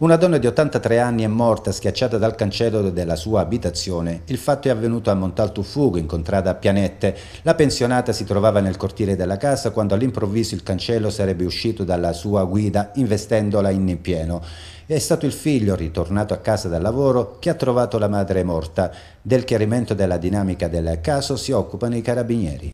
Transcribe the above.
Una donna di 83 anni è morta schiacciata dal cancello della sua abitazione. Il fatto è avvenuto a Montalto in contrada a Pianette. La pensionata si trovava nel cortile della casa quando all'improvviso il cancello sarebbe uscito dalla sua guida investendola in pieno. È stato il figlio, ritornato a casa dal lavoro, che ha trovato la madre morta. Del chiarimento della dinamica del caso si occupano i carabinieri.